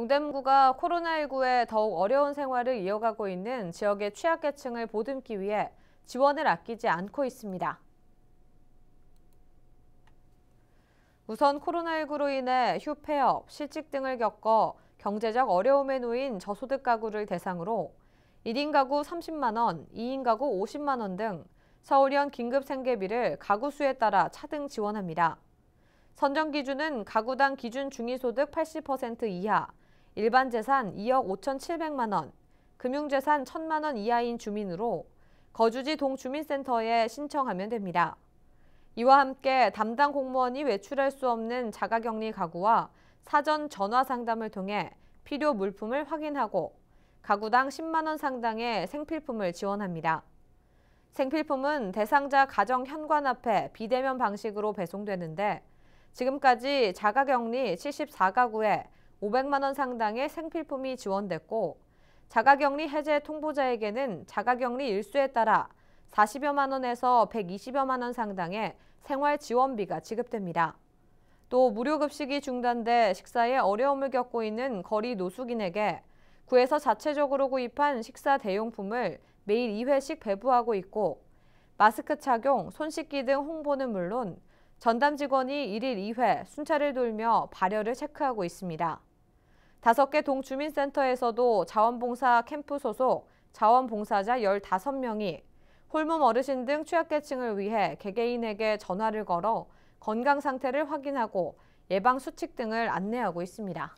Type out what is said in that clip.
동대문구가 코로나19에 더욱 어려운 생활을 이어가고 있는 지역의 취약계층을 보듬기 위해 지원을 아끼지 않고 있습니다. 우선 코로나19로 인해 휴폐업, 실직 등을 겪어 경제적 어려움에 놓인 저소득 가구를 대상으로 1인 가구 30만 원, 2인 가구 50만 원 등 서울형 긴급생계비를 가구 수에 따라 차등 지원합니다. 선정 기준은 가구당 기준 중위소득 80% 이하, 일반 재산 2억 5,700만 원, 금융재산 1천만 원 이하인 주민으로 거주지 동주민센터에 신청하면 됩니다. 이와 함께 담당 공무원이 외출할 수 없는 자가격리 가구와 사전 전화 상담을 통해 필요 물품을 확인하고 가구당 10만 원 상당의 생필품을 지원합니다. 생필품은 대상자 가정 현관 앞에 비대면 방식으로 배송되는데 지금까지 자가격리 74가구에 500만 원 상당의 생필품이 지원됐고 자가격리 해제 통보자에게는 자가격리 일수에 따라 40여만 원에서 120여만 원 상당의 생활 지원비가 지급됩니다. 또 무료 급식이 중단돼 식사에 어려움을 겪고 있는 거리 노숙인에게 구에서 자체적으로 구입한 식사 대용품을 매일 2회씩 배부하고 있고 마스크 착용, 손 씻기 등 홍보는 물론 전담 직원이 1일 2회 순찰을 돌며 발열을 체크하고 있습니다. 다섯 개 동주민센터에서도 자원봉사 캠프 소속 자원봉사자 15명이 홀몸 어르신 등 취약계층을 위해 개개인에게 전화를 걸어 건강 상태를 확인하고 예방 수칙 등을 안내하고 있습니다.